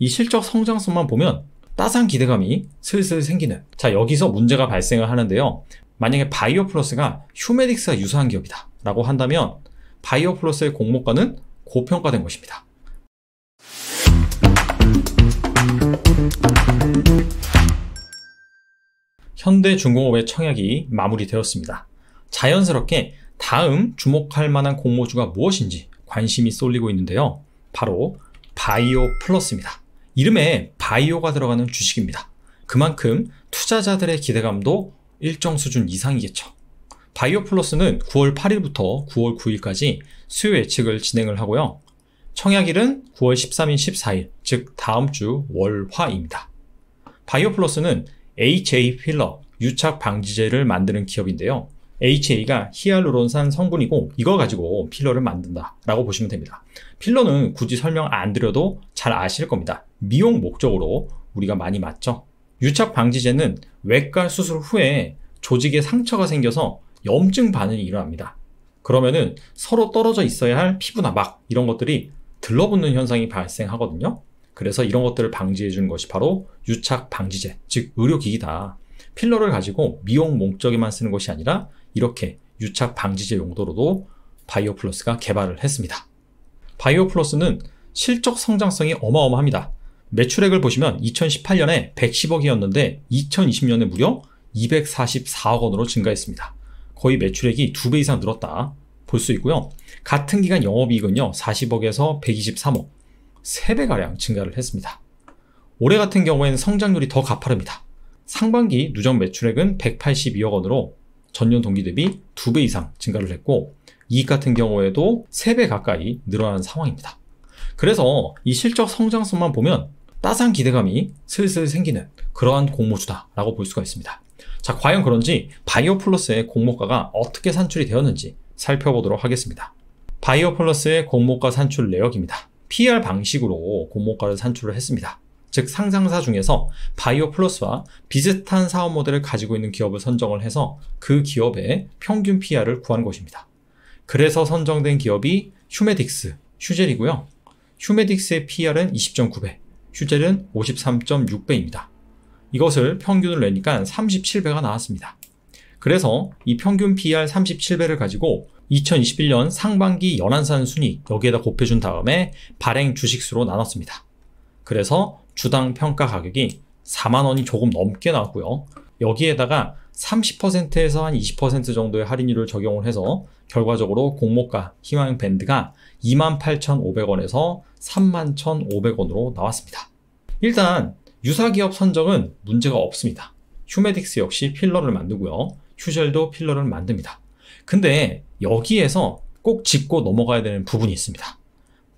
이 실적 성장성만 보면 따스한 기대감이 슬슬 생기는 자 여기서 문제가 발생을 하는데요 만약에 바이오 플러스가 휴메딕스와 유사한 기업이다 라고 한다면 바이오 플러스의 공모가는 고평가된 것입니다 현대중공업의 청약이 마무리되었습니다 자연스럽게 다음 주목할 만한 공모주가 무엇인지 관심이 쏠리고 있는데요 바로 바이오 플러스입니다 이름에 바이오가 들어가는 주식입니다. 그만큼 투자자들의 기대감도 일정 수준 이상이겠죠. 바이오 플러스는 9월 8일부터 9월 9일까지 수요 예측을 진행을 하고요. 청약일은 9월 13일, 14일, 즉 다음 주 월화입니다. 바이오 플러스는 HA 필러, 유착 방지제를 만드는 기업인데요. HA가 히알루론산 성분이고 이거 가지고 필러를 만든다 라고 보시면 됩니다. 필러는 굳이 설명 안 드려도 잘 아실 겁니다. 미용 목적으로 우리가 많이 맞죠. 유착 방지제는 외과 수술 후에 조직에 상처가 생겨서 염증 반응이 일어납니다. 그러면은 서로 떨어져 있어야 할 피부나 막 이런 것들이 들러붙는 현상이 발생하거든요. 그래서 이런 것들을 방지해 주는 것이 바로 유착 방지제, 즉 의료기기다. 필러를 가지고 미용 목적에만 쓰는 것이 아니라 이렇게 유착 방지제 용도로도 바이오플러스가 개발을 했습니다. 바이오플러스는 실적 성장성이 어마어마합니다. 매출액을 보시면 2018년에 110억이었는데 2020년에 무려 244억 원으로 증가했습니다. 거의 매출액이 두 배 이상 늘었다 볼 수 있고요. 같은 기간 영업이익은요 40억에서 123억 3배가량 증가를 했습니다. 올해 같은 경우에는 성장률이 더 가파릅니다. 상반기 누적 매출액은 182억 원으로 전년 동기 대비 두 배 이상 증가를 했고 이익 같은 경우에도 3배 가까이 늘어난 상황입니다. 그래서 이 실적 성장성만 보면 따스한 기대감이 슬슬 생기는 그러한 공모주다라고 볼 수가 있습니다. 자, 과연 그런지 바이오 플러스의 공모가가 어떻게 산출이 되었는지 살펴보도록 하겠습니다. 바이오 플러스의 공모가 산출 내역입니다. PR 방식으로 공모가를 산출을 했습니다. 즉 상장사 중에서 바이오 플러스와 비슷한 사업 모델을 가지고 있는 기업을 선정을 해서 그 기업의 평균 PR을 구한 것입니다. 그래서 선정된 기업이 휴메딕스, 휴젤이고요. 휴메딕스의 PR은 20.9배, 휴젤은 53.6배입니다. 이것을 평균을 내니까 37배가 나왔습니다. 그래서 이 평균 PR 37배를 가지고 2021년 상반기 연안산 순위 여기에다 곱해준 다음에 발행 주식수로 나눴습니다. 그래서 주당 평가 가격이 4만원이 조금 넘게 나왔고요. 여기에다가 30%에서 한 20% 정도의 할인율을 적용을 해서 결과적으로 공모가 희망 밴드가 28,500원에서 31,500원으로 나왔습니다. 일단 유사 기업 선정은 문제가 없습니다. 휴메딕스 역시 필러를 만들고요. 휴젤도 필러를 만듭니다. 근데 여기에서 꼭 짚고 넘어가야 되는 부분이 있습니다.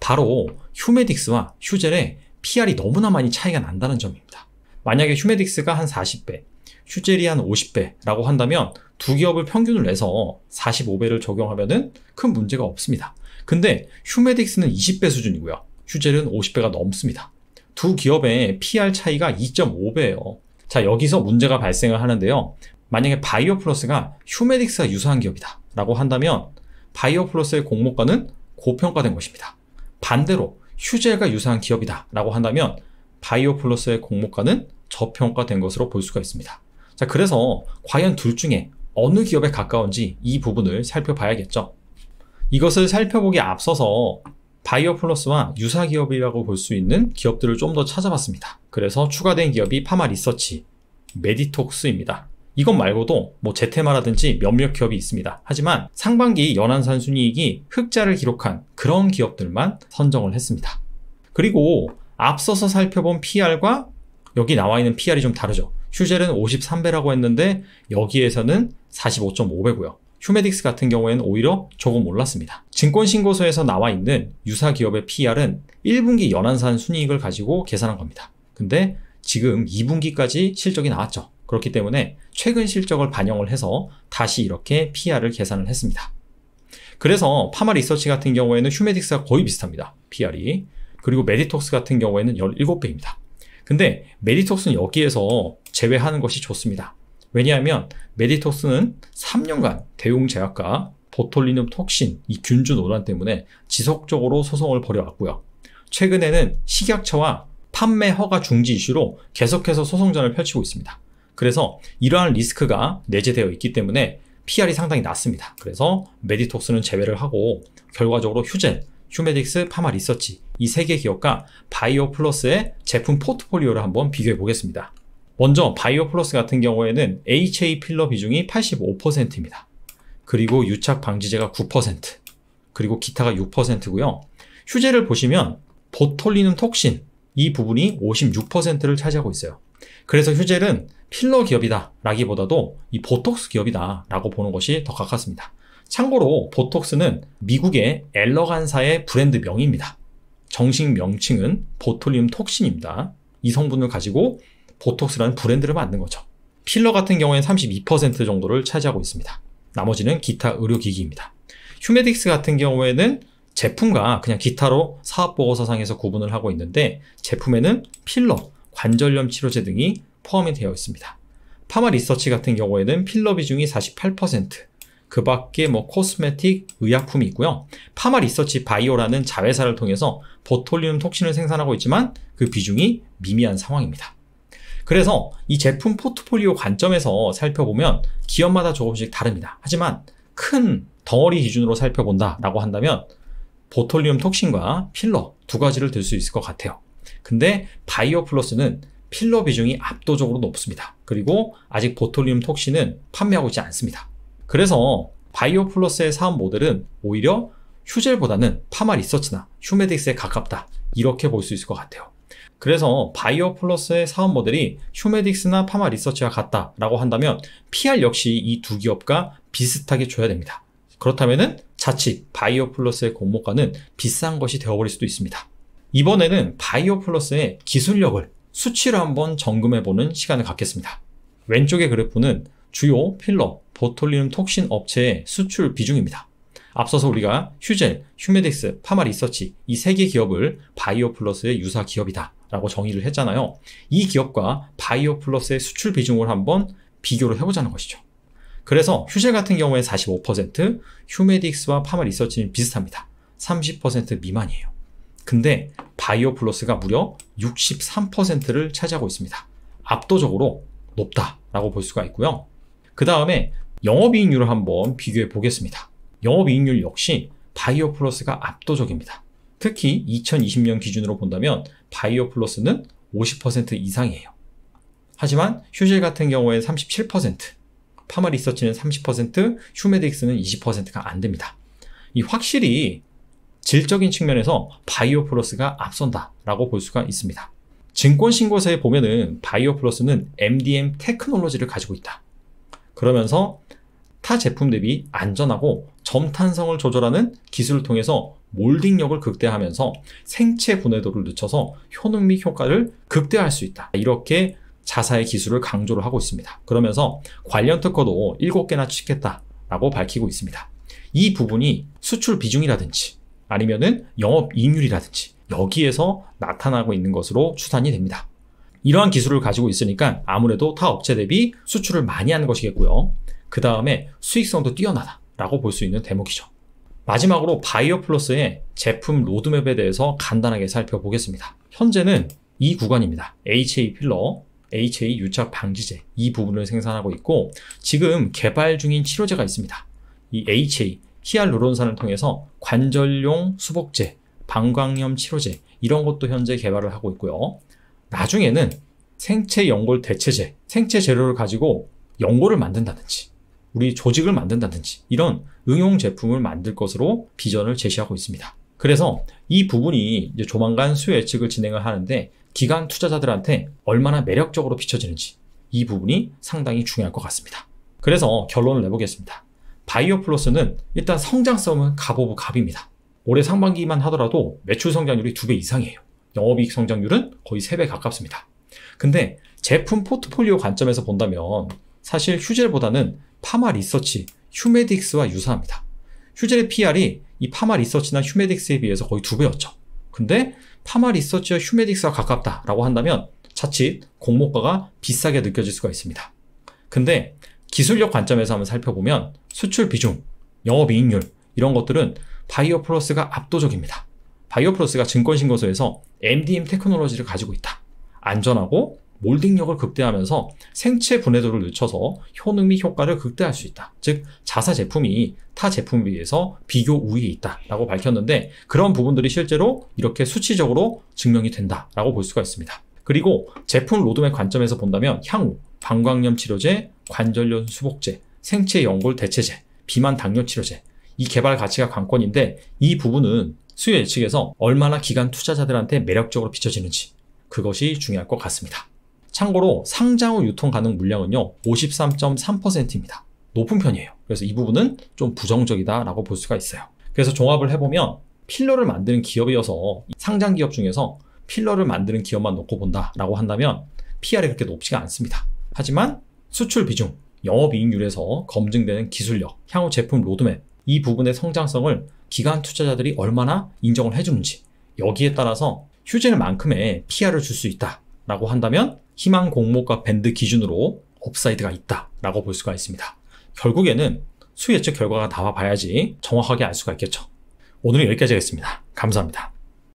바로 휴메딕스와 휴젤의 PR이 너무나 많이 차이가 난다는 점입니다. 만약에 휴메딕스가 한 40배, 휴젤이 한 50배라고 한다면 두 기업을 평균을 내서 45배를 적용하면은 큰 문제가 없습니다. 근데 휴메딕스는 20배 수준이고요. 휴젤은 50배가 넘습니다. 두 기업의 PR 차이가 2.5배예요. 자, 여기서 문제가 발생을 하는데요. 만약에 바이오 플러스가 휴메딕스와 유사한 기업이다 라고 한다면 바이오 플러스의 공모가는 고평가된 것입니다. 반대로 휴젤과 유사한 기업이다 라고 한다면 바이오 플러스의 공모가는 저평가된 것으로 볼 수가 있습니다. 자, 그래서 과연 둘 중에 어느 기업에 가까운지 이 부분을 살펴봐야겠죠. 이것을 살펴보기 앞서서 바이오 플러스와 유사 기업이라고 볼 수 있는 기업들을 좀 더 찾아봤습니다. 그래서 추가된 기업이 파마 리서치, 메디톡스입니다. 이것 말고도 뭐 제테마라든지 몇몇 기업이 있습니다. 하지만 상반기 연한산 순이익이 흑자를 기록한 그런 기업들만 선정을 했습니다. 그리고 앞서서 살펴본 PR과 여기 나와 있는 PR이 좀 다르죠. 슈젤은 53배라고 했는데 여기에서는 45.5배고요. 휴메딕스 같은 경우에는 오히려 조금 올랐습니다. 증권신고서에서 나와 있는 유사 기업의 PR은 1분기 연한산 순이익을 가지고 계산한 겁니다. 근데 지금 2분기까지 실적이 나왔죠. 그렇기 때문에 최근 실적을 반영을 해서 다시 이렇게 PR을 계산을 했습니다. 그래서 파마 리서치 같은 경우에는 휴메딕스가 거의 비슷합니다. PR이. 그리고 메디톡스 같은 경우에는 17배입니다. 근데 메디톡스는 여기에서 제외하는 것이 좋습니다. 왜냐하면 메디톡스는 3년간 대용제약과 보톨리눔 톡신 이 균주 논란 때문에 지속적으로 소송을 벌여왔고요. 최근에는 식약처와 판매 허가 중지 이슈로 계속해서 소송전을 펼치고 있습니다. 그래서 이러한 리스크가 내재되어 있기 때문에 PR이 상당히 낮습니다. 그래서 메디톡스는 제외를 하고 결과적으로 휴젠, 휴메딕스, 파마 리서치 이 세 개 기업과 바이오 플러스의 제품 포트폴리오를 한번 비교해 보겠습니다. 먼저 바이오 플러스 같은 경우에는 HA 필러 비중이 85%입니다. 그리고 유착 방지제가 9%, 그리고 기타가 6%고요. 휴제를 보시면 보톨리눔 톡신 이 부분이 56%를 차지하고 있어요. 그래서 휴젤은 필러 기업이다 라기보다도 이 보톡스 기업이다 라고 보는 것이 더 가깝습니다. 참고로 보톡스는 미국의 엘러간사의 브랜드 명입니다. 정식 명칭은 보톨륨 톡신입니다. 이 성분을 가지고 보톡스라는 브랜드를 만든 거죠. 필러 같은 경우에는 32% 정도를 차지하고 있습니다. 나머지는 기타 의료기기입니다. 휴메딕스 같은 경우에는 제품과 그냥 기타로 사업보고서상에서 구분을 하고 있는데 제품에는 필러, 관절염 치료제 등이 포함이 되어 있습니다. 파마 리서치 같은 경우에는 필러 비중이 48%, 그 밖에 뭐 코스메틱, 의약품이 있고요. 파마 리서치 바이오라는 자회사를 통해서 보톨리눔 톡신을 생산하고 있지만 그 비중이 미미한 상황입니다. 그래서 이 제품 포트폴리오 관점에서 살펴보면 기업마다 조금씩 다릅니다. 하지만 큰 덩어리 기준으로 살펴본다라고 한다면 보톨리움 톡신과 필러 두 가지를 들 수 있을 것 같아요. 근데 바이오 플러스는 필러 비중이 압도적으로 높습니다. 그리고 아직 보톨리움 톡신은 판매하고 있지 않습니다. 그래서 바이오 플러스의 사업 모델은 오히려 휴젤보다는 파마 리서치나 휴메딕스에 가깝다. 이렇게 볼 수 있을 것 같아요. 그래서 바이오 플러스의 사업 모델이 휴메딕스나 파마 리서치와 같다라고 한다면 PR 역시 이 두 기업과 비슷하게 줘야 됩니다. 그렇다면 자칫 바이오 플러스의 공모가는 비싼 것이 되어버릴 수도 있습니다. 이번에는 바이오 플러스의 기술력을 수치로 한번 점검해보는 시간을 갖겠습니다. 왼쪽의 그래프는 주요 필러 보톨리눔 톡신 업체의 수출 비중입니다. 앞서서 우리가 휴젤 휴메딕스, 파마 리서치 이 세 개 기업을 바이오 플러스의 유사 기업이다 라고 정의를 했잖아요. 이 기업과 바이오 플러스의 수출 비중을 한번 비교를 해보자는 것이죠. 그래서 휴젤 같은 경우에 45%, 휴메딕스와 파마 리서치는 비슷합니다. 30% 미만이에요. 근데 바이오 플러스가 무려 63%를 차지하고 있습니다. 압도적으로 높다라고 볼 수가 있고요. 그 다음에 영업이익률을 한번 비교해 보겠습니다. 영업이익률 역시 바이오 플러스가 압도적입니다. 특히 2020년 기준으로 본다면 바이오 플러스는 50% 이상이에요. 하지만 휴젤 같은 경우에 37%, 파마 리서치는 30%, 휴메딕스는 20%가 안 됩니다. 이 확실히 질적인 측면에서 바이오 플러스가 앞선다라고 볼 수가 있습니다. 증권 신고서에 보면은 바이오 플러스는 MDM 테크놀로지를 가지고 있다. 그러면서 타 제품 대비 안전하고 점탄성을 조절하는 기술을 통해서 몰딩력을 극대화하면서 생체 분해도를 늦춰서 효능 및 효과를 극대화할 수 있다. 이렇게 자사의 기술을 강조를 하고 있습니다. 그러면서 관련 특허도 7개나 취득했다라고 밝히고 있습니다. 이 부분이 수출 비중이라든지 아니면은 영업 이익률이라든지 여기에서 나타나고 있는 것으로 추산이 됩니다. 이러한 기술을 가지고 있으니까 아무래도 타 업체 대비 수출을 많이 하는 것이겠고요. 그 다음에 수익성도 뛰어나다라고 볼 수 있는 대목이죠. 마지막으로 바이오 플러스의 제품 로드맵에 대해서 간단하게 살펴보겠습니다. 현재는 이 구간입니다. HA 필러, HA 유착 방지제 이 부분을 생산하고 있고 지금 개발 중인 치료제가 있습니다. 이 HA 히알루론산을 통해서 관절용 수복제, 방광염 치료제 이런 것도 현재 개발을 하고 있고요. 나중에는 생체 연골 대체제, 생체 재료를 가지고 연골을 만든다든지 우리 조직을 만든다든지 이런 응용 제품을 만들 것으로 비전을 제시하고 있습니다. 그래서 이 부분이 이제 조만간 수요 예측을 진행을 하는데 기관 투자자들한테 얼마나 매력적으로 비춰지는지 이 부분이 상당히 중요할 것 같습니다. 그래서 결론을 내보겠습니다. 바이오 플러스는 일단 성장성은 갑오브 갑입니다. 올해 상반기만 하더라도 매출 성장률이 두 배 이상이에요. 영업이익 성장률은 거의 3배 가깝습니다. 근데 제품 포트폴리오 관점에서 본다면 사실 휴젤보다는 파마 리서치, 휴메딕스와 유사합니다. 휴젤의 PR이 이 파마 리서치나 휴메딕스에 비해서 거의 두 배였죠. 근데 파마 리서치와 휴메딕스와 가깝다라고 한다면 자칫 공모가가 비싸게 느껴질 수가 있습니다. 근데 기술력 관점에서 한번 살펴보면 수출 비중, 영업이익률 이런 것들은 바이오 플러스가 압도적입니다. 바이오프로스가 증권신고서에서 MDM 테크놀로지를 가지고 있다. 안전하고 몰딩력을 극대화하면서 생체 분해도를 늦춰서 효능 및 효과를 극대화할 수 있다. 즉 자사 제품이 타 제품에 비해서 비교 우위에 있다라고 밝혔는데 그런 부분들이 실제로 이렇게 수치적으로 증명이 된다라고 볼 수가 있습니다. 그리고 제품 로드맵 관점에서 본다면 향후 방광염 치료제, 관절염 수복제, 생체 연골 대체제, 비만 당뇨 치료제 이 개발 가치가 관건인데 이 부분은 수요 예측에서 얼마나 기간 투자자들한테 매력적으로 비춰지는지 그것이 중요할 것 같습니다. 참고로 상장 후 유통 가능 물량은요 53.3%입니다. 높은 편이에요. 그래서 이 부분은 좀 부정적이다라고 볼 수가 있어요. 그래서 종합을 해보면 필러를 만드는 기업이어서 상장 기업 중에서 필러를 만드는 기업만 놓고 본다라고 한다면 PR이 그렇게 높지가 않습니다. 하지만 수출 비중, 영업이익률에서 검증되는 기술력, 향후 제품 로드맵 이 부분의 성장성을 기관 투자자들이 얼마나 인정을 해주는지 여기에 따라서 휴질만큼의 PR을 줄 수 있다라고 한다면 희망 공모가 밴드 기준으로 업사이드가 있다라고 볼 수가 있습니다. 결국에는 수예측 결과가 나와 봐야지 정확하게 알 수가 있겠죠. 오늘은 여기까지 하겠습니다. 감사합니다.